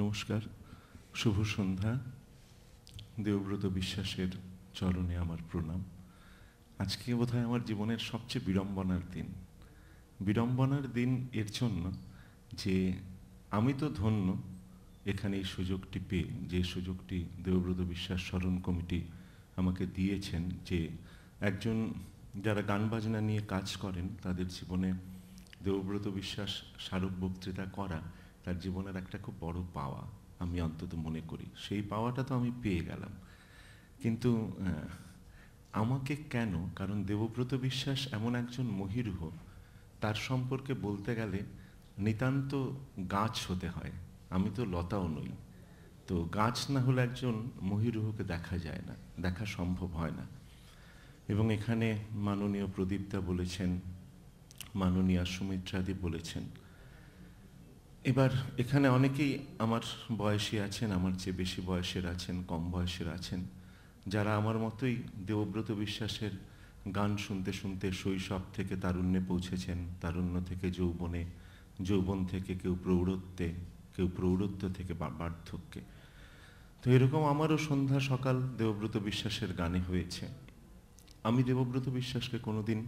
নমস্কার শুভ সন্ধ্যা দেবব্রত বিশ্বাসের চরণে আমার প্রণাম আজকে বোধ আমার জীবনের সবচেয়ে বিড়ম্বনার দিন বিড়ম্বনার দিন এর জন্য যে আমি তো ধন্য এখানে এই সুযোগটি পেয়ে যে সুযোগটি দেবব্রত বিশ্বাস স্মরণ কমিটি আমাকে দিয়েছেন যে একজন যারা গান বাজনা নিয়ে কাজ করেন তাদের জীবনে দেবব্রত বিশ্বাস স্মারক বক্তৃতা করা তার জীবনের একটা খুব বড় পাওয়া আমি অন্তত মনে করি সেই পাওয়াটা তো আমি পেয়ে গেলাম কিন্তু আমাকে কেন কারণ দেবব্রত বিশ্বাস এমন একজন মহিরুহ তার সম্পর্কে বলতে গেলে নিতান্ত গাছ হতে হয় আমি তো লতাও নই তো গাছ না হলে একজন মহিরুহকে দেখা যায় না দেখা সম্ভব হয় না এবং এখানে মাননীয় প্রদীপদা বলেছেন মাননীয় সুমিত্রাদি বলেছেন এবার এখানে অনেকেই আমার বয়সী আছেন আমার চেয়ে বেশি বয়সের আছেন কম বয়সের আছেন যারা আমার মতোই দেবব্রত বিশ্বাসের গান শুনতে শুনতে শৈশব থেকে তারুণ্যে পৌঁছেছেন তারুণ্য থেকে যৌবনে যৌবন থেকে কেউ প্রৌঢ়ত্বে কেউ প্রৌঢ়ত্ব থেকে বার্ধক্যে তো এরকম আমারও সন্ধ্যা সকাল দেবব্রত বিশ্বাসের গানে হয়েছে আমি দেবব্রত বিশ্বাসকে কোনোদিন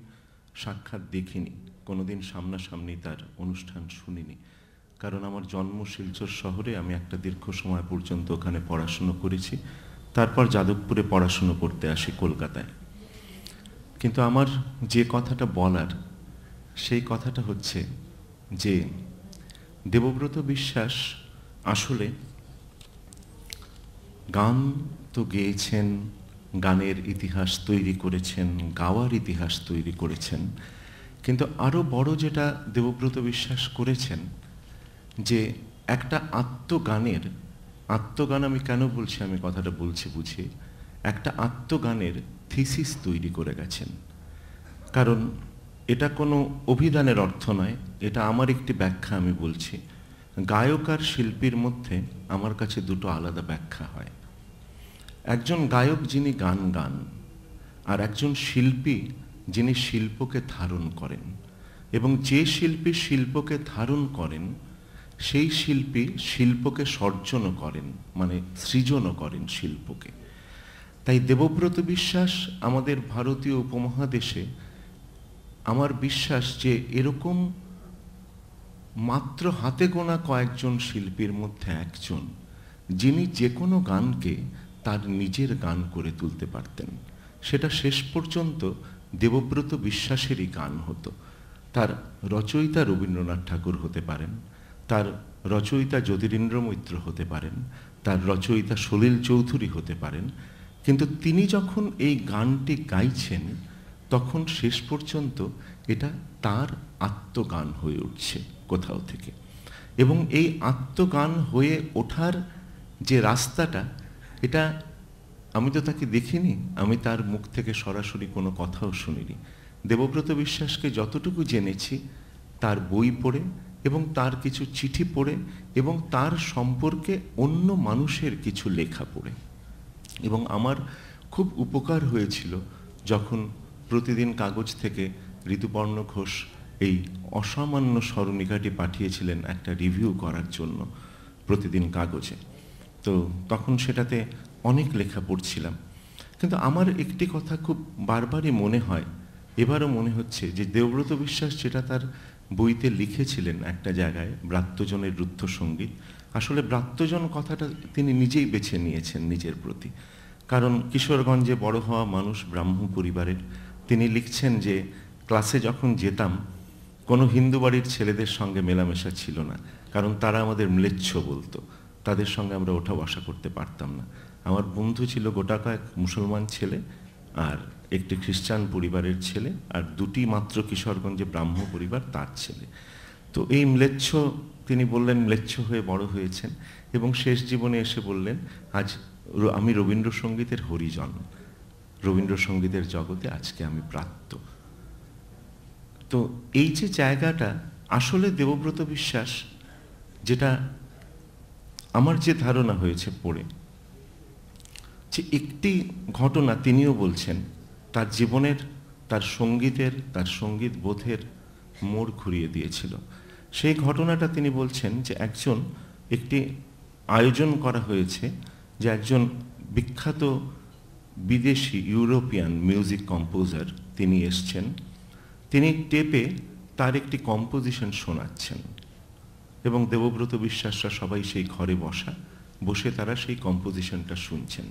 সাক্ষাৎ দেখিনি কোনোদিন সামনাসামনি তার অনুষ্ঠান শুনিনি কারণ আমার জন্ম শিলচর শহরে আমি একটা দীর্ঘ সময় পর্যন্ত ওখানে পড়াশুনো করেছি তারপর যাদবপুরে পড়াশুনো করতে আসি কলকাতায় কিন্তু আমার যে কথাটা বলার সেই কথাটা হচ্ছে যে দেবব্রত বিশ্বাস আসলে গান তো গেয়েছেন গানের ইতিহাস তৈরি করেছেন গাওয়ার ইতিহাস তৈরি করেছেন কিন্তু আরও বড় যেটা দেবব্রত বিশ্বাস করেছেন যে একটা আত্মগানের আত্মগান আমি কেন বলছি আমি কথাটা বলছি বুঝে একটা আত্মগানের থিসিস তৈরি করে গেছেন কারণ এটা কোনো অভিধানের অর্থ নয় এটা আমার একটি ব্যাখ্যা আমি বলছি গায়ক আর শিল্পীর মধ্যে আমার কাছে দুটো আলাদা ব্যাখ্যা হয় একজন গায়ক যিনি গান গান আর একজন শিল্পী যিনি শিল্পকে ধারণ করেন এবং যে শিল্পী শিল্পকে ধারণ করেন সেই শিল্পী শিল্পকে সর্জনও করেন মানে সৃজনও করেন শিল্পকে তাই দেবব্রত বিশ্বাস আমাদের ভারতীয় উপমহাদেশে আমার বিশ্বাস যে এরকম মাত্র হাতে গোনা কয়েকজন শিল্পীর মধ্যে একজন যিনি যে কোনো গানকে তার নিজের গান করে তুলতে পারতেন সেটা শেষ পর্যন্ত দেবব্রত বিশ্বাসেরই গান হতো তার রচয়িতা রবীন্দ্রনাথ ঠাকুর হতে পারেন তার রচয়িতা জ্যোতিরিন্দ্র মৈত্র হতে পারেন তার রচয়িতা সলিল চৌধুরী হতে পারেন কিন্তু তিনি যখন এই গানটি গাইছেন তখন শেষ পর্যন্ত এটা তার আত্মগান হয়ে উঠছে কোথাও থেকে এবং এই আত্মগান হয়ে ওঠার যে রাস্তাটা এটা আমি তো তাকে দেখিনি আমি তার মুখ থেকে সরাসরি কোনো কথাও শুনিনি দেবব্রত বিশ্বাসকে যতটুকু জেনেছি তার বই পড়ে এবং তার কিছু চিঠি পড়ে এবং তার সম্পর্কে অন্য মানুষের কিছু লেখা পড়ে এবং আমার খুব উপকার হয়েছিল যখন প্রতিদিন কাগজ থেকে ঋতুপর্ণ ঘোষ এই অসামান্য স্মরণিকাটি পাঠিয়েছিলেন একটা রিভিউ করার জন্য প্রতিদিন কাগজে তো তখন সেটাতে অনেক লেখা পড়ছিলাম কিন্তু আমার একটি কথা খুব বারবারই মনে হয় এবারও মনে হচ্ছে যে দেবব্রত বিশ্বাস যেটা তার বইতে লিখেছিলেন একটা জায়গায় ব্রাত্যজনের রুদ্ধ সঙ্গীত আসলে ব্রাত্যজন কথাটা তিনি নিজেই বেছে নিয়েছেন নিজের প্রতি কারণ কিশোরগঞ্জে বড় হওয়া মানুষ ব্রাহ্ম পরিবারের তিনি লিখছেন যে ক্লাসে যখন যেতাম কোনো হিন্দু বাড়ির ছেলেদের সঙ্গে মেলামেশা ছিল না কারণ তারা আমাদের ম্লেচ্ছ বলতো তাদের সঙ্গে আমরা ওঠা বসা করতে পারতাম না আমার বন্ধু ছিল গোটা কয়েক মুসলমান ছেলে আর একটি খ্রিস্টান পরিবারের ছেলে আর দুটি মাত্র কিশোরগঞ্জে ব্রাহ্ম পরিবার তার ছেলে তো এই ম্লেচ্ছ তিনি বললেন ম্লেচ্ছ হয়ে বড় হয়েছেন এবং শেষ জীবনে এসে বললেন আজ আমি রবীন্দ্রসঙ্গীতের হরিজন রবীন্দ্রসঙ্গীতের জগতে আজকে আমি প্রাপ্ত তো এই যে জায়গাটা আসলে দেবব্রত বিশ্বাস যেটা আমার যে ধারণা হয়েছে পড়ে যে একটি ঘটনা তিনিও বলছেন তার জীবনের তার সঙ্গীতের তার সঙ্গীত বোধের মোড় ঘুরিয়ে দিয়েছিল সেই ঘটনাটা তিনি বলছেন যে একজন একটি আয়োজন করা হয়েছে যে একজন বিখ্যাত বিদেশি ইউরোপিয়ান মিউজিক কম্পোজার তিনি এসছেন তিনি টেপে তার একটি কম্পোজিশন শোনাচ্ছেন এবং দেবব্রত বিশ্বাসরা সবাই সেই ঘরে বসা বসে তারা সেই কম্পোজিশনটা শুনছেন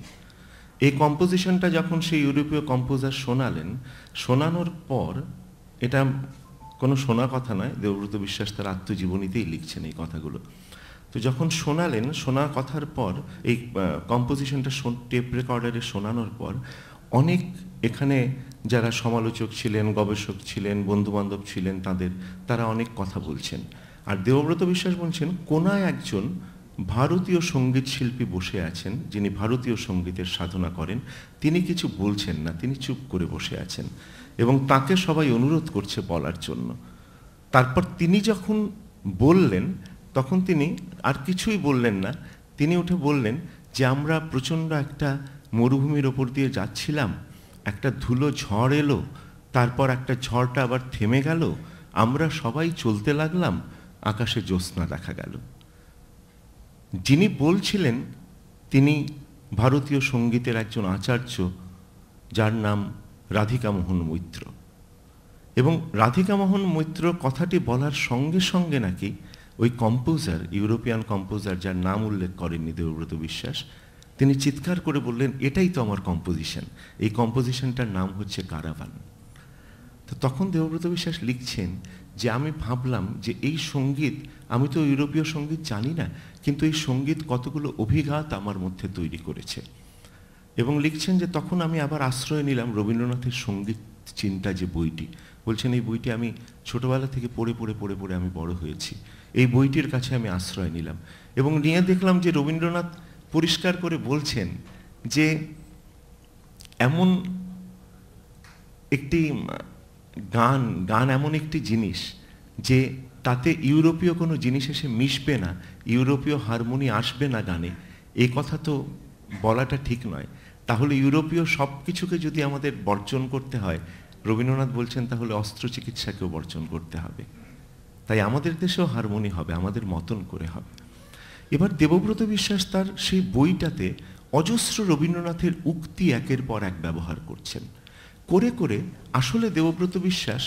এই কম্পোজিশনটা যখন সেই ইউরোপীয় কম্পোজার শোনালেন শোনানোর পর এটা কোনো শোনা কথা নয় দেবব্রত বিশ্বাস তার আত্মজীবনীতেই লিখছেন এই কথাগুলো তো যখন শোনালেন শোনা কথার পর এই কম্পোজিশনটা টেপ রেকর্ডারে শোনানোর পর অনেক এখানে যারা সমালোচক ছিলেন গবেষক ছিলেন বন্ধুবান্ধব ছিলেন তাদের তারা অনেক কথা বলছেন আর দেবব্রত বিশ্বাস বলছেন কোনায় একজন ভারতীয় সঙ্গীত শিল্পী বসে আছেন যিনি ভারতীয় সঙ্গীতের সাধনা করেন তিনি কিছু বলছেন না তিনি চুপ করে বসে আছেন এবং তাকে সবাই অনুরোধ করছে বলার জন্য তারপর তিনি যখন বললেন তখন তিনি আর কিছুই বললেন না তিনি উঠে বললেন যে আমরা প্রচণ্ড একটা মরুভূমির ওপর দিয়ে যাচ্ছিলাম একটা ধুলো ঝড় এলো তারপর একটা ঝড়টা আবার থেমে গেল আমরা সবাই চলতে লাগলাম আকাশে জ্যোৎস্না দেখা গেল যিনি বলছিলেন তিনি ভারতীয় সঙ্গীতের একজন আচার্য যার নাম রাধিকা মোহন মৈত্র এবং রাধিকা মোহন মৈত্র কথাটি বলার সঙ্গে সঙ্গে নাকি ওই কম্পোজার ইউরোপিয়ান কম্পোজার যার নাম উল্লেখ করেননি দেবব্রত বিশ্বাস তিনি চিৎকার করে বললেন এটাই তো আমার কম্পোজিশন এই কম্পোজিশনটার নাম হচ্ছে কারাবান তো তখন দেবব্রত বিশ্বাস লিখছেন যে আমি ভাবলাম যে এই সঙ্গীত আমি তো ইউরোপীয় সঙ্গীত জানি না কিন্তু এই সঙ্গীত কতগুলো অভিঘাত আমার মধ্যে তৈরি করেছে এবং লিখছেন যে তখন আমি আবার আশ্রয় নিলাম রবীন্দ্রনাথের সঙ্গীত চিন্তা যে বইটি বলছেন এই বইটি আমি ছোটোবেলা থেকে পড়ে পড়ে পড়ে পড়ে আমি বড় হয়েছি এই বইটির কাছে আমি আশ্রয় নিলাম এবং নিয়ে দেখলাম যে রবীন্দ্রনাথ পরিষ্কার করে বলছেন যে এমন একটি গান গান এমন একটি জিনিস যে তাতে ইউরোপীয় কোনো জিনিস এসে মিশবে না ইউরোপীয় হারমোনি আসবে না গানে এ কথা তো বলাটা ঠিক নয় তাহলে ইউরোপীয় সব কিছুকে যদি আমাদের বর্জন করতে হয় রবীন্দ্রনাথ বলছেন তাহলে অস্ত্র চিকিৎসাকেও বর্জন করতে হবে তাই আমাদের দেশেও হারমোনি হবে আমাদের মতন করে হবে এবার দেবব্রত বিশ্বাস তার সেই বইটাতে অজস্র রবীন্দ্রনাথের উক্তি একের পর এক ব্যবহার করছেন করে করে আসলে দেবব্রত বিশ্বাস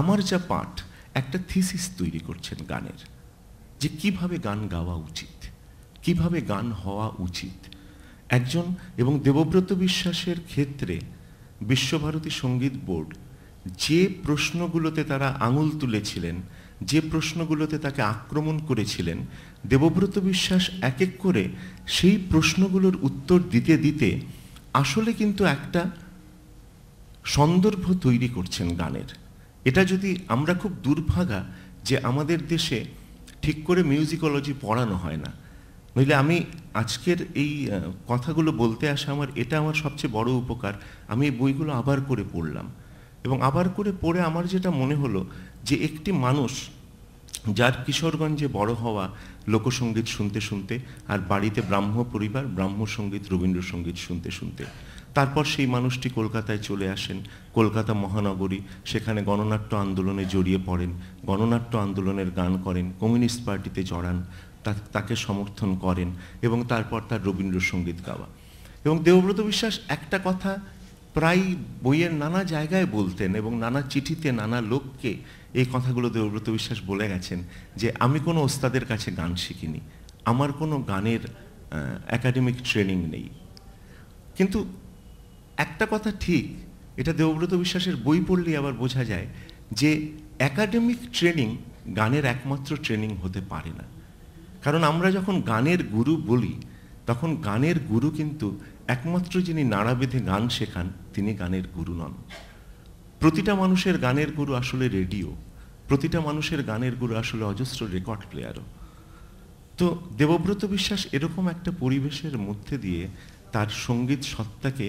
আমার যা পাঠ একটা থিসিস তৈরি করছেন গানের যে কিভাবে গান গাওয়া উচিত কিভাবে গান হওয়া উচিত একজন এবং দেবব্রত বিশ্বাসের ক্ষেত্রে বিশ্বভারতী সঙ্গীত বোর্ড যে প্রশ্নগুলোতে তারা আঙুল তুলেছিলেন যে প্রশ্নগুলোতে তাকে আক্রমণ করেছিলেন দেবব্রত বিশ্বাস এক এক করে সেই প্রশ্নগুলোর উত্তর দিতে দিতে আসলে কিন্তু একটা সন্দর্ভ তৈরি করছেন গানের এটা যদি আমরা খুব দুর্ভাগা যে আমাদের দেশে ঠিক করে মিউজিকোলজি পড়ানো হয় না নইলে আমি আজকের এই কথাগুলো বলতে আসা আমার এটা আমার সবচেয়ে বড় উপকার আমি এই বইগুলো আবার করে পড়লাম এবং আবার করে পড়ে আমার যেটা মনে হলো যে একটি মানুষ যার কিশোরগঞ্জে বড় হওয়া লোকসঙ্গীত শুনতে শুনতে আর বাড়িতে ব্রাহ্ম পরিবার ব্রাহ্মসঙ্গীত রবীন্দ্রসঙ্গীত শুনতে শুনতে তারপর সেই মানুষটি কলকাতায় চলে আসেন কলকাতা মহানগরী সেখানে গণনাট্য আন্দোলনে জড়িয়ে পড়েন গণনাট্য আন্দোলনের গান করেন কমিউনিস্ট পার্টিতে জড়ান তাকে সমর্থন করেন এবং তারপর তার রবীন্দ্রসঙ্গীত গাওয়া এবং দেবব্রত বিশ্বাস একটা কথা প্রায় বইয়ের নানা জায়গায় বলতেন এবং নানা চিঠিতে নানা লোককে এই কথাগুলো দেবব্রত বিশ্বাস বলে গেছেন যে আমি কোনো ওস্তাদের কাছে গান শিখিনি আমার কোনো গানের একাডেমিক ট্রেনিং নেই কিন্তু একটা কথা ঠিক এটা দেবব্রত বিশ্বাসের বই পড়লে আবার বোঝা যায় যে একাডেমিক ট্রেনিং গানের একমাত্র ট্রেনিং হতে পারে না কারণ আমরা যখন গানের গুরু বলি তখন গানের গুরু কিন্তু একমাত্র যিনি নাড়া বেঁধে গান শেখান তিনি গানের গুরু নন প্রতিটা মানুষের গানের গুরু আসলে রেডিও প্রতিটা মানুষের গানের গুরু আসলে অজস্র রেকর্ড প্লেয়ারও তো দেবব্রত বিশ্বাস এরকম একটা পরিবেশের মধ্যে দিয়ে তার সঙ্গীত সত্তাকে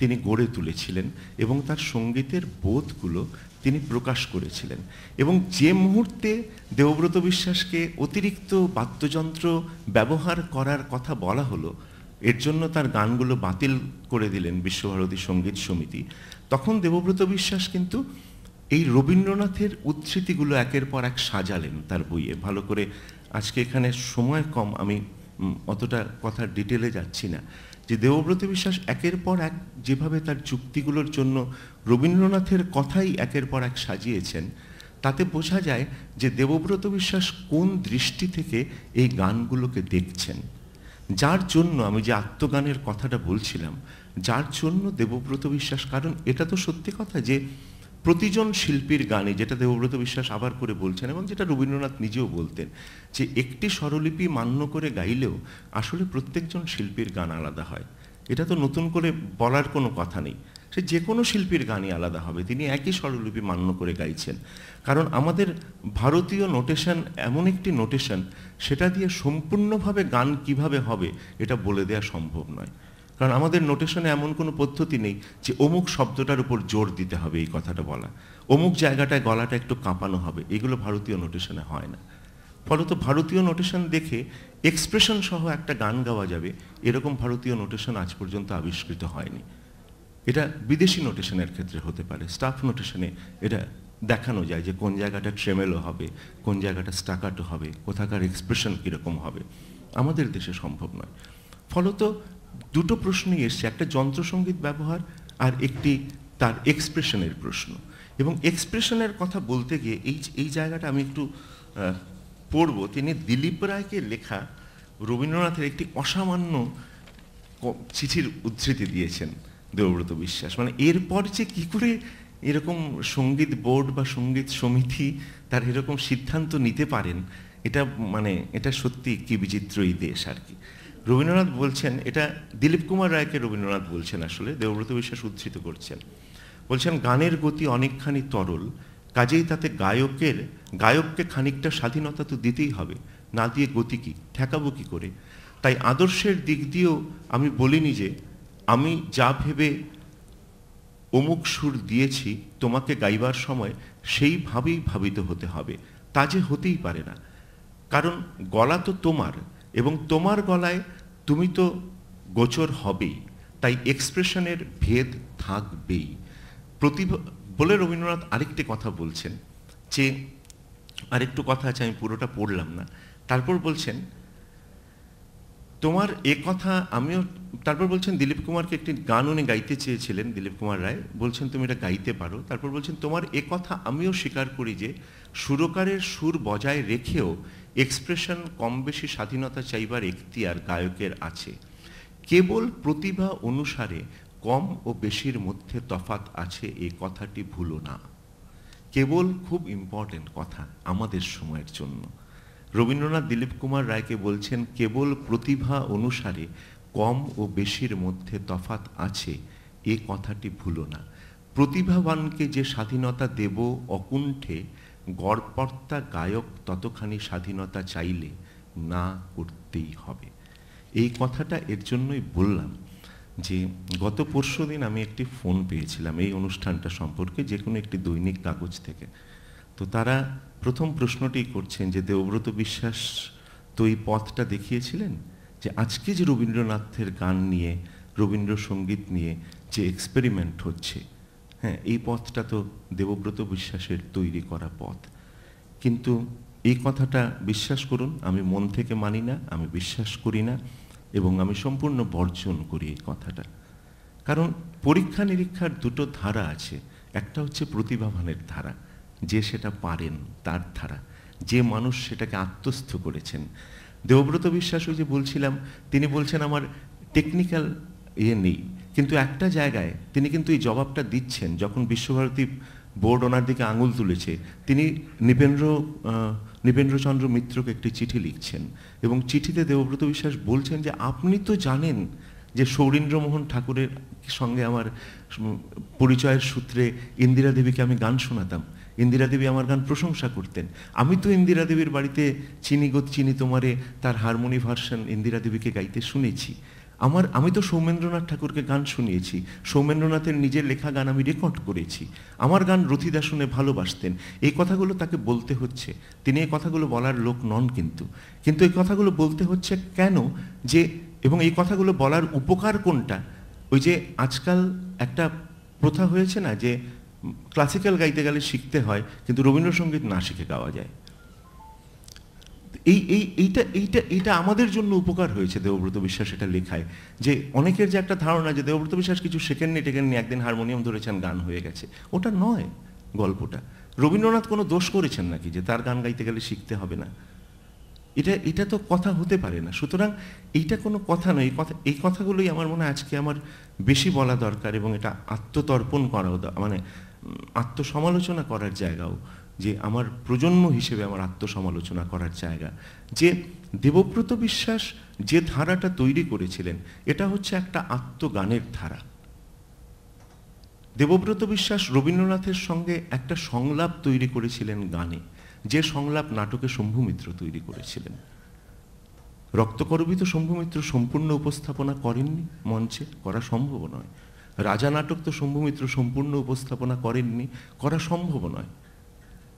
তিনি গড়ে তুলেছিলেন এবং তার সঙ্গীতের বোধগুলো তিনি প্রকাশ করেছিলেন এবং যে মুহূর্তে দেবব্রত বিশ্বাসকে অতিরিক্ত বাদ্যযন্ত্র ব্যবহার করার কথা বলা হলো এর জন্য তার গানগুলো বাতিল করে দিলেন বিশ্বভারতী সঙ্গীত সমিতি তখন দেবব্রত বিশ্বাস কিন্তু এই রবীন্দ্রনাথের উদ্ধৃতিগুলো একের পর এক সাজালেন তার বইয়ে ভালো করে আজকে এখানে সময় কম আমি অতটা কথার ডিটেলে যাচ্ছি না যে দেবব্রত বিশ্বাস একের পর এক যেভাবে তার চুক্তিগুলোর জন্য রবীন্দ্রনাথের কথাই একের পর এক সাজিয়েছেন তাতে বোঝা যায় যে দেবব্রত বিশ্বাস কোন দৃষ্টি থেকে এই গানগুলোকে দেখছেন যার জন্য আমি যে আত্মগানের কথাটা বলছিলাম যার জন্য দেবব্রত বিশ্বাস কারণ এটা তো সত্যি কথা যে প্রতিজন শিল্পীর গানে যেটা দেবব্রত বিশ্বাস আবার করে বলছেন এবং যেটা রবীন্দ্রনাথ নিজেও বলতেন যে একটি স্বরলিপি মান্য করে গাইলেও আসলে প্রত্যেকজন শিল্পীর গান আলাদা হয় এটা তো নতুন করে বলার কোনো কথা নেই সে যে কোনো শিল্পীর গানই আলাদা হবে তিনি একই স্বরলিপি মান্য করে গাইছেন কারণ আমাদের ভারতীয় নোটেশন এমন একটি নোটেশন সেটা দিয়ে সম্পূর্ণভাবে গান কিভাবে হবে এটা বলে দেয়া সম্ভব নয় কারণ আমাদের নোটেশনে এমন কোনো পদ্ধতি নেই যে অমুক শব্দটার উপর জোর দিতে হবে এই কথাটা বলা অমুক জায়গাটায় গলাটা একটু কাঁপানো হবে এগুলো ভারতীয় নোটেশনে হয় না ফলত ভারতীয় নোটেশন দেখে এক্সপ্রেশন সহ একটা গান গাওয়া যাবে এরকম ভারতীয় নোটেশন আজ পর্যন্ত আবিষ্কৃত হয়নি এটা বিদেশি নোটেশনের ক্ষেত্রে হতে পারে স্টাফ নোটেশনে এটা দেখানো যায় যে কোন জায়গাটা ট্রেমেলো হবে কোন জায়গাটা স্টাকাটো হবে কোথাকার এক্সপ্রেশন কীরকম হবে আমাদের দেশে সম্ভব নয় ফলত দুটো প্রশ্নই এসছে একটা যন্ত্রসঙ্গীত ব্যবহার আর একটি তার এক্সপ্রেশনের প্রশ্ন এবং এক্সপ্রেশনের কথা বলতে গিয়ে এই এই জায়গাটা আমি একটু পড়ব তিনি দিলীপ রায়কে লেখা রবীন্দ্রনাথের একটি অসামান্য চিঠির উদ্ধৃতি দিয়েছেন দেবব্রত বিশ্বাস মানে এরপর যে কি করে এরকম সঙ্গীত বোর্ড বা সঙ্গীত সমিতি তার এরকম সিদ্ধান্ত নিতে পারেন এটা মানে এটা সত্যি কি বিচিত্র এই দেশ আর কি রবীন্দ্রনাথ বলছেন এটা দিলীপ কুমার রায়কে রবীন্দ্রনাথ বলছেন আসলে দেবব্রত বিশ্বাস উদ্ধৃত করছেন বলছেন গানের গতি অনেকখানি তরল কাজেই তাতে গায়কের গায়ককে খানিকটা স্বাধীনতা তো দিতেই হবে না দিয়ে গতি কি ঠেকাবো কী করে তাই আদর্শের দিক দিয়েও আমি বলিনি যে আমি যা ভেবে অমুক সুর দিয়েছি তোমাকে গাইবার সময় সেইভাবেই ভাবিত হতে হবে তা যে হতেই পারে না কারণ গলা তো তোমার এবং তোমার গলায় তুমি তো গোচর হবেই তাই এক্সপ্রেশনের ভেদ থাকবেই প্রতিভা বলে রবীন্দ্রনাথ আরেকটি কথা বলছেন যে আরেকটু কথা আছে আমি পুরোটা পড়লাম না তারপর বলছেন তোমার এ কথা আমিও তারপর বলছেন দিলীপ কুমারকে একটি গান উনি গাইতে চেয়েছিলেন দিলীপ কুমার রায় বলছেন তুমি এটা গাইতে পারো তারপর বলছেন তোমার এ কথা আমিও স্বীকার করি যে সুরকারের সুর বজায় রেখেও এক্সপ্রেশন কম বেশি স্বাধীনতা চাইবার এখতিয়ার গায়কের আছে কেবল প্রতিভা অনুসারে কম ও বেশির মধ্যে তফাত আছে এই কথাটি ভুলো না কেবল খুব ইম্পর্টেন্ট কথা আমাদের সময়ের জন্য রবীন্দ্রনাথ দিলীপ কুমার রায়কে বলছেন কেবল প্রতিভা অনুসারে কম ও বেশির মধ্যে তফাত আছে এ কথাটি ভুলো না প্রতিভাবানকে যে স্বাধীনতা দেব অকুণ্ঠে গড়পর্তা গায়ক ততখানি স্বাধীনতা চাইলে না করতেই হবে এই কথাটা এর জন্যই বললাম যে গত পরশু দিন আমি একটি ফোন পেয়েছিলাম এই অনুষ্ঠানটা সম্পর্কে যে কোনো একটি দৈনিক কাগজ থেকে তো তারা প্রথম প্রশ্নটি করছেন যে দেবব্রত বিশ্বাস তো এই পথটা দেখিয়েছিলেন যে আজকে যে রবীন্দ্রনাথের গান নিয়ে রবীন্দ্রসঙ্গীত নিয়ে যে এক্সপেরিমেন্ট হচ্ছে হ্যাঁ এই পথটা তো দেবব্রত বিশ্বাসের তৈরি করা পথ কিন্তু এই কথাটা বিশ্বাস করুন আমি মন থেকে মানি না আমি বিশ্বাস করি না এবং আমি সম্পূর্ণ বর্জন করি এই কথাটা কারণ পরীক্ষা নিরীক্ষার দুটো ধারা আছে একটা হচ্ছে প্রতিভাবানের ধারা যে সেটা পারেন তার ধারা যে মানুষ সেটাকে আত্মস্থ করেছেন দেবব্রত বিশ্বাস ওই যে বলছিলাম তিনি বলছেন আমার টেকনিক্যাল ইয়ে নেই কিন্তু একটা জায়গায় তিনি কিন্তু এই জবাবটা দিচ্ছেন যখন বিশ্বভারতী বোর্ড ওনার দিকে আঙুল তুলেছে তিনি নৃপেন্দ্র নিপেন্দ্রচন্দ্র মিত্রকে একটি চিঠি লিখছেন এবং চিঠিতে দেবব্রত বিশ্বাস বলছেন যে আপনি তো জানেন যে সৌরীন্দ্রমোহন ঠাকুরের সঙ্গে আমার পরিচয়ের সূত্রে ইন্দিরা দেবীকে আমি গান শোনাতাম ইন্দিরা দেবী আমার গান প্রশংসা করতেন আমি তো ইন্দিরা দেবীর বাড়িতে চিনি গোত চিনি তোমারে তার হারমোনি ভার্সন ইন্দিরা দেবীকে গাইতে শুনেছি আমার আমি তো সৌমেন্দ্রনাথ ঠাকুরকে গান শুনিয়েছি সৌমেন্দ্রনাথের নিজের লেখা গান আমি রেকর্ড করেছি আমার গান রথিদা শুনে ভালোবাসতেন এই কথাগুলো তাকে বলতে হচ্ছে তিনি এই কথাগুলো বলার লোক নন কিন্তু কিন্তু এই কথাগুলো বলতে হচ্ছে কেন যে এবং এই কথাগুলো বলার উপকার কোনটা ওই যে আজকাল একটা প্রথা হয়েছে না যে ক্লাসিক্যাল গাইতে গেলে শিখতে হয় কিন্তু রবীন্দ্রসঙ্গীত না শিখে গাওয়া যায় এই এই এইটা এইটা এইটা আমাদের জন্য উপকার হয়েছে দেবব্রত বিশ্বাস এটা লেখায় যে অনেকের যে একটা ধারণা যে দেবব্রত বিশ্বাস কিছু শেখেননি টেকেননি একদিন হারমোনিয়াম ধরেছেন গান হয়ে গেছে ওটা নয় গল্পটা রবীন্দ্রনাথ কোনো দোষ করেছেন নাকি যে তার গান গাইতে গেলে শিখতে হবে না এটা এটা তো কথা হতে পারে না সুতরাং এইটা কোনো কথা নয় এই কথা এই কথাগুলোই আমার মনে হয় আজকে আমার বেশি বলা দরকার এবং এটা আত্মতর্পণ করা মানে আত্মসমালোচনা করার জায়গাও যে আমার প্রজন্ম হিসেবে আমার আত্মসমালোচনা করার জায়গা যে দেবব্রত বিশ্বাস যে ধারাটা তৈরি করেছিলেন এটা হচ্ছে একটা আত্মগানের ধারা দেবব্রত বিশ্বাস রবীন্দ্রনাথের সঙ্গে একটা সংলাপ তৈরি করেছিলেন গানে যে সংলাপ নাটকে শম্ভুমিত্র তৈরি করেছিলেন রক্তকরবিত শম্ভুমিত্র সম্পূর্ণ উপস্থাপনা করেননি মঞ্চে করা সম্ভব নয় রাজা নাটক তো শম্ভুমিত্র সম্পূর্ণ উপস্থাপনা করেননি করা সম্ভব নয়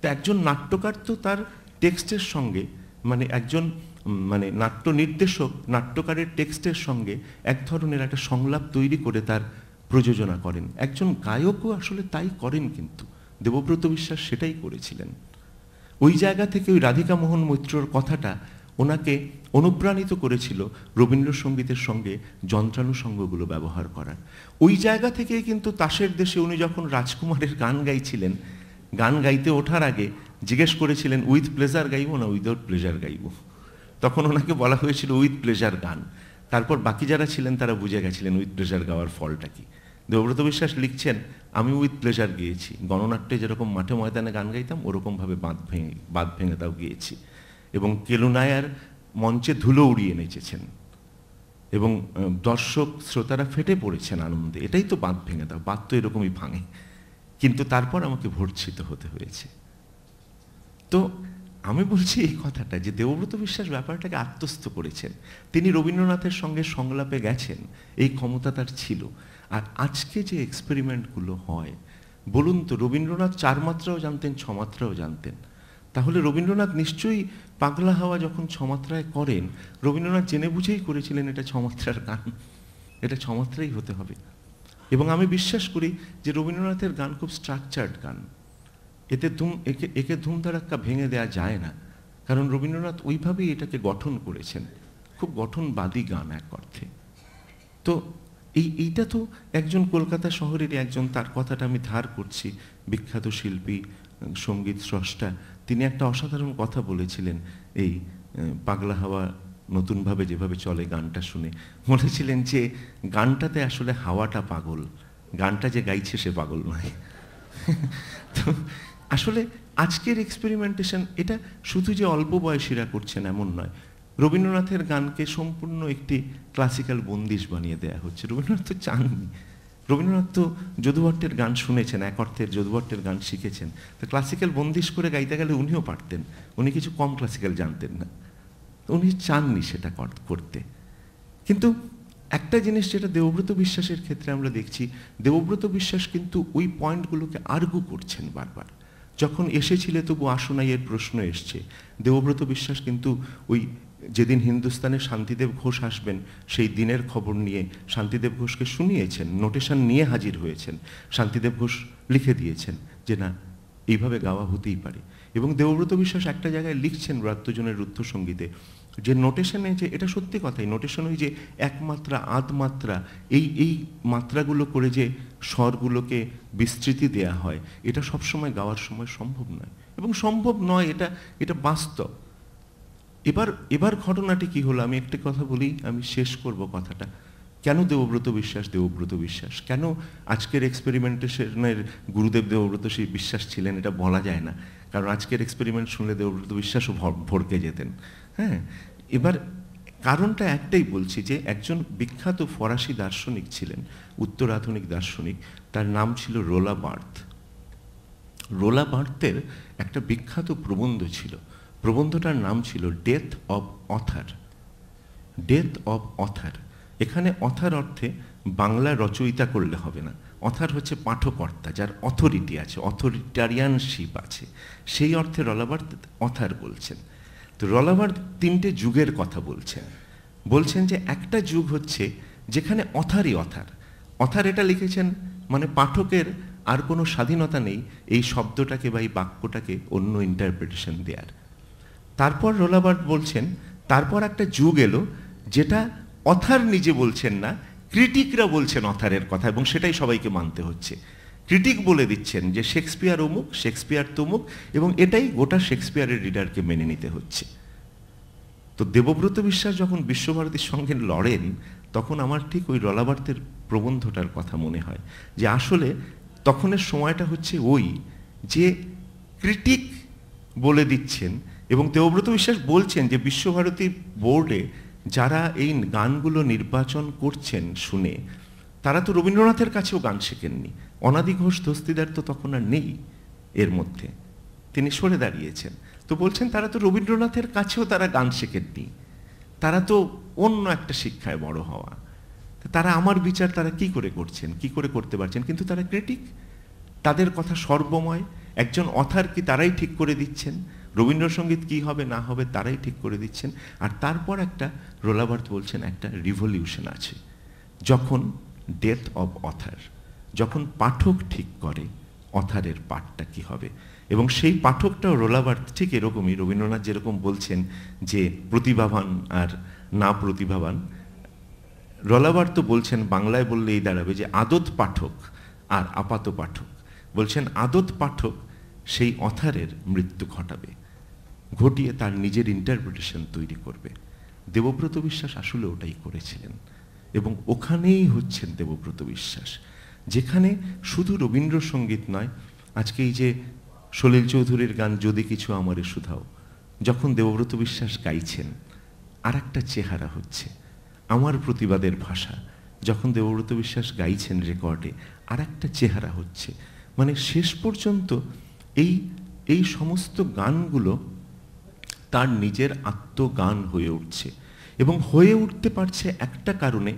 তো একজন নাট্যকার তো তার টেক্সটের সঙ্গে মানে একজন মানে নাট্য নির্দেশক নাট্যকারের টেক্সটের সঙ্গে এক ধরনের একটা সংলাপ তৈরি করে তার প্রযোজনা করেন একজন গায়কও আসলে তাই করেন কিন্তু দেবব্রত বিশ্বাস সেটাই করেছিলেন ওই জায়গা থেকে ওই রাধিকা মোহন মৈত্রর কথাটা ওনাকে অনুপ্রাণিত করেছিল রবীন্দ্রসঙ্গীতের সঙ্গে যন্ত্রানুষঙ্গগুলো ব্যবহার করার ওই জায়গা থেকে কিন্তু তাসের দেশে উনি যখন রাজকুমারের গান গাইছিলেন গান গাইতে ওঠার আগে জিজ্ঞেস করেছিলেন উইথ প্লেজার গাইব না উইদাউট প্লেজার গাইব তখন ওনাকে বলা হয়েছিল উইথ প্লেজার গান তারপর বাকি যারা ছিলেন তারা বুঝে গেছিলেন উইথ প্লেজার গাওয়ার ফলটা কি দেবব্রত বিশ্বাস লিখছেন আমি উইথ প্লেজার গিয়েছি গণনাট্যে যেরকম মাঠে ময়দানে গান গাইতাম ওরকমভাবে বাঁধ ভেঙে বাঁধ ভেঙে তাও গিয়েছি এবং কেলুনায়ার মঞ্চে ধুলো উড়িয়ে নেচেছেন এবং দর্শক শ্রোতারা ফেটে পড়েছেন আনন্দে এটাই তো বাঁধ ভেঙে দাও বাঁধ তো এরকমই ভাঙে কিন্তু তারপর আমাকে ভর্ৎসিত হতে হয়েছে তো আমি বলছি এই কথাটা যে দেবব্রত বিশ্বাস ব্যাপারটাকে আত্মস্থ করেছেন তিনি রবীন্দ্রনাথের সঙ্গে সংলাপে গেছেন এই ক্ষমতা তার ছিল আর আজকে যে এক্সপেরিমেন্টগুলো হয় বলুন তো রবীন্দ্রনাথ চার মাত্রাও জানতেন ছমাত্রাও জানতেন তাহলে রবীন্দ্রনাথ নিশ্চয়ই পাগলা হাওয়া যখন ছমাত্রায় করেন রবীন্দ্রনাথ জেনে বুঝেই করেছিলেন এটা ছমাত্রার গান এটা ছমাত্রাই হতে হবে এবং আমি বিশ্বাস করি যে রবীন্দ্রনাথের গান খুব স্ট্রাকচার্ড গান এতে ধুম একে একে ধুম ধারাক্কা ভেঙে দেয়া যায় না কারণ রবীন্দ্রনাথ ওইভাবেই এটাকে গঠন করেছেন খুব গঠনবাদী গান এক অর্থে তো এই এইটা তো একজন কলকাতা শহরের একজন তার কথাটা আমি ধার করছি বিখ্যাত শিল্পী সঙ্গীত স্রষ্টা তিনি একটা অসাধারণ কথা বলেছিলেন এই পাগলা হাওয়া নতুনভাবে যেভাবে চলে গানটা শুনে বলেছিলেন যে গানটাতে আসলে হাওয়াটা পাগল গানটা যে গাইছে সে পাগল নয় তো আসলে আজকের এক্সপেরিমেন্টেশন এটা শুধু যে অল্প বয়সীরা করছেন এমন নয় রবীন্দ্রনাথের গানকে সম্পূর্ণ একটি ক্লাসিক্যাল বন্দিশ বানিয়ে দেয়া হচ্ছে রবীন্দ্রনাথ তো চাননি রবীন্দ্রনাথ তো যদুভট্টের গান শুনেছেন এক অর্থের যদুভট্টের গান শিখেছেন তো ক্লাসিক্যাল বন্দিশ করে গাইতে গেলে উনিও পারতেন উনি কিছু কম ক্লাসিক্যাল জানতেন না উনি চাননি সেটা করতে কিন্তু একটা জিনিস যেটা দেবব্রত বিশ্বাসের ক্ষেত্রে আমরা দেখছি দেবব্রত বিশ্বাস কিন্তু ওই পয়েন্টগুলোকে আর্গু করছেন বারবার যখন এসেছিলে তবু আসো এর প্রশ্ন এসছে দেবব্রত বিশ্বাস কিন্তু ওই যেদিন হিন্দুস্তানে শান্তিদেব ঘোষ আসবেন সেই দিনের খবর নিয়ে শান্তিদেব ঘোষকে শুনিয়েছেন নোটেশন নিয়ে হাজির হয়েছেন শান্তিদেব ঘোষ লিখে দিয়েছেন যে না এইভাবে গাওয়া হতেই পারে এবং দেবব্রত বিশ্বাস একটা জায়গায় লিখছেন রাত্রজনের রুদ্ধসঙ্গীতে যে নোটেশনে যে এটা সত্যি কথাই নোটেশন ওই যে একমাত্রা আধমাত্রা এই এই মাত্রাগুলো করে যে স্বরগুলোকে বিস্তৃতি দেয়া হয় এটা সবসময় গাওয়ার সময় সম্ভব নয় এবং সম্ভব নয় এটা এটা বাস্তব এবার এবার ঘটনাটি কি হলো আমি একটি কথা বলি আমি শেষ করব কথাটা কেন দেবব্রত বিশ্বাস দেবব্রত বিশ্বাস কেন আজকের এক্সপেরিমেন্টেশনের গুরুদেব দেবব্রত সেই বিশ্বাস ছিলেন এটা বলা যায় না কারণ আজকের এক্সপেরিমেন্ট শুনলে দেবব্রত বিশ্বাসও ভরকে যেতেন হ্যাঁ এবার কারণটা একটাই বলছি যে একজন বিখ্যাত ফরাসি দার্শনিক ছিলেন উত্তর আধুনিক দার্শনিক তার নাম ছিল রোলা বার্থ রোলা বার্থের একটা বিখ্যাত প্রবন্ধ ছিল প্রবন্ধটার নাম ছিল death of author death of author এখানে অথার অর্থে বাংলা রচয়িতা করলে হবে না অথার হচ্ছে পাঠকর্তা যার অথরিটি আছে অথরিটারিয়ানশিপ আছে সেই অর্থে রলাবার অথার বলছেন তো রলাবার তিনটে যুগের কথা বলছেন বলছেন যে একটা যুগ হচ্ছে যেখানে অথারই অথার অথার এটা লিখেছেন মানে পাঠকের আর কোনো স্বাধীনতা নেই এই শব্দটাকে বা এই বাক্যটাকে অন্য ইন্টারপ্রিটেশন দেওয়ার তারপর রোলাবার্ট বলছেন তারপর একটা যুগ এলো যেটা অথার নিজে বলছেন না ক্রিটিকরা বলছেন অথারের কথা এবং সেটাই সবাইকে মানতে হচ্ছে ক্রিটিক বলে দিচ্ছেন যে শেক্সপিয়ার অমুক শেক্সপিয়ার তমুক এবং এটাই গোটা শেক্সপিয়ারের রিডারকে মেনে নিতে হচ্ছে তো দেবব্রত বিশ্বাস যখন বিশ্বভারতীর সঙ্গে লড়েন তখন আমার ঠিক ওই রলাবার্তের প্রবন্ধটার কথা মনে হয় যে আসলে তখনের সময়টা হচ্ছে ওই যে ক্রিটিক বলে দিচ্ছেন এবং দেবব্রত বিশ্বাস বলছেন যে বিশ্বভারতী বোর্ডে যারা এই গানগুলো নির্বাচন করছেন শুনে তারা তো রবীন্দ্রনাথের কাছেও গান শেখেননি অনাদি ঘোষ দস্তিদার তো তখন আর নেই এর মধ্যে তিনি সরে দাঁড়িয়েছেন তো বলছেন তারা তো রবীন্দ্রনাথের কাছেও তারা গান শেখেননি তারা তো অন্য একটা শিক্ষায় বড় হওয়া তারা আমার বিচার তারা কি করে করছেন কি করে করতে পারছেন কিন্তু তারা ক্রিটিক তাদের কথা সর্বময় একজন অথার কি তারাই ঠিক করে দিচ্ছেন রবীন্দ্রসঙ্গীত কি হবে না হবে তারাই ঠিক করে দিচ্ছেন আর তারপর একটা রোলাভার্থ বলছেন একটা রিভলিউশন আছে যখন ডেথ অব অথার যখন পাঠক ঠিক করে অথারের পাঠটা কি হবে এবং সেই পাঠকটাও রোলাবার্ত ঠিক এরকমই রবীন্দ্রনাথ যেরকম বলছেন যে প্রতিভাবান আর না প্রতিভাবান রোলাবার্ত বলছেন বাংলায় বললেই দাঁড়াবে যে আদত পাঠক আর আপাত পাঠক বলছেন আদত পাঠক সেই অথারের মৃত্যু ঘটাবে ঘটিয়ে তার নিজের ইন্টারপ্রিটেশন তৈরি করবে দেবব্রত বিশ্বাস আসলে ওটাই করেছিলেন এবং ওখানেই হচ্ছেন দেবব্রত বিশ্বাস যেখানে শুধু রবীন্দ্রসঙ্গীত নয় আজকে এই যে সলিল চৌধুরীর গান যদি কিছু আমারে শুধাও যখন দেবব্রত বিশ্বাস গাইছেন আর একটা চেহারা হচ্ছে আমার প্রতিবাদের ভাষা যখন দেবব্রত বিশ্বাস গাইছেন রেকর্ডে আর একটা চেহারা হচ্ছে মানে শেষ পর্যন্ত এই এই সমস্ত গানগুলো তার নিজের আত্মগান হয়ে উঠছে এবং হয়ে উঠতে পারছে একটা কারণে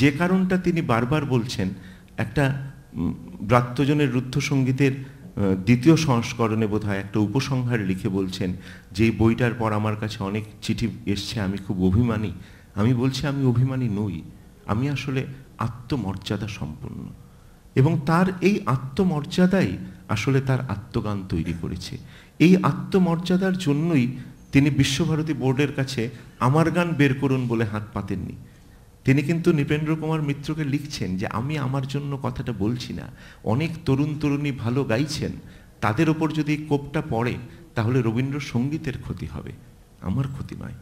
যে কারণটা তিনি বারবার বলছেন একটা ব্রাত্যজনের রুদ্ধসঙ্গীতের দ্বিতীয় সংস্করণে বোধ একটা উপসংহার লিখে বলছেন যে বইটার পর আমার কাছে অনেক চিঠি এসছে আমি খুব অভিমানী আমি বলছি আমি অভিমানী নই আমি আসলে আত্মমর্যাদা সম্পন্ন এবং তার এই আত্মমর্যাদাই আসলে তার আত্মগান তৈরি করেছে এই আত্মমর্যাদার জন্যই তিনি বিশ্বভারতী বোর্ডের কাছে আমার গান বের করুন বলে হাত পাতেননি তিনি কিন্তু নৃপেন্দ্র কুমার মিত্রকে লিখছেন যে আমি আমার জন্য কথাটা বলছি না অনেক তরুণ তরুণী ভালো গাইছেন তাদের ওপর যদি কোপটা পড়ে তাহলে রবীন্দ্রসঙ্গীতের ক্ষতি হবে আমার ক্ষতি নয়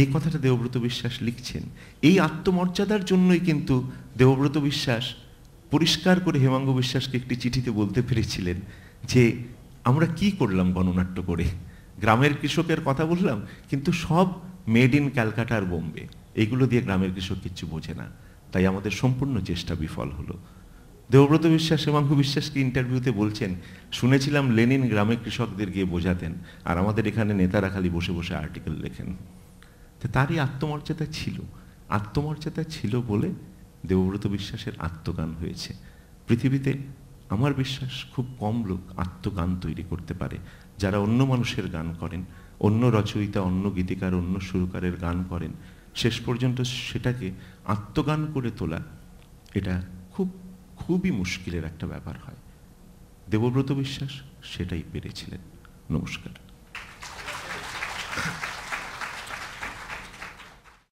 এই কথাটা দেবব্রত বিশ্বাস লিখছেন এই আত্মমর্যাদার জন্যই কিন্তু দেবব্রত বিশ্বাস পরিষ্কার করে হেমাঙ্গ বিশ্বাসকে একটি চিঠিতে বলতে পেরেছিলেন যে আমরা কি করলাম গণনাট্য করে গ্রামের কৃষকের কথা বললাম কিন্তু সব মেড ইন ক্যালকাটার বোম্বে এইগুলো দিয়ে গ্রামের কৃষক কিছু বোঝে না তাই আমাদের সম্পূর্ণ চেষ্টা বিফল হলো দেবব্রত বিশ্বাস হেমাঙ্গু বিশ্বাসকে ইন্টারভিউতে বলছেন শুনেছিলাম লেনিন গ্রামের কৃষকদের গিয়ে বোঝাতেন আর আমাদের এখানে নেতারা খালি বসে বসে আর্টিকেল লেখেন তো তারই আত্মমর্যাদা ছিল আত্মমর্যাদা ছিল বলে দেবব্রত বিশ্বাসের আত্মগান হয়েছে পৃথিবীতে আমার বিশ্বাস খুব কম লোক আত্মগান তৈরি করতে পারে যারা অন্য মানুষের গান করেন অন্য রচয়িতা অন্য গীতিকার অন্য সুরকারের গান করেন শেষ পর্যন্ত সেটাকে আত্মগান করে তোলা এটা খুব খুবই মুশকিলের একটা ব্যাপার হয় দেবব্রত বিশ্বাস সেটাই পেরেছিলেন নমস্কার